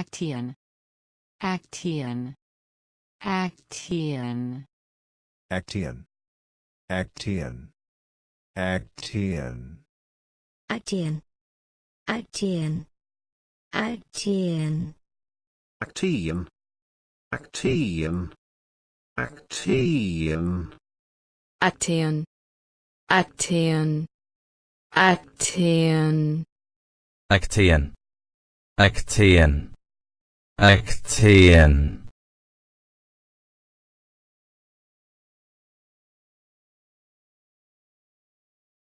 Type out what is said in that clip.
Actian, Actian, Actian, Actian, Actian, Actian, Actian, Actian, Actian, Actian, Actian, Actian, Actian, Actian, Actian, Actian, Actian. 10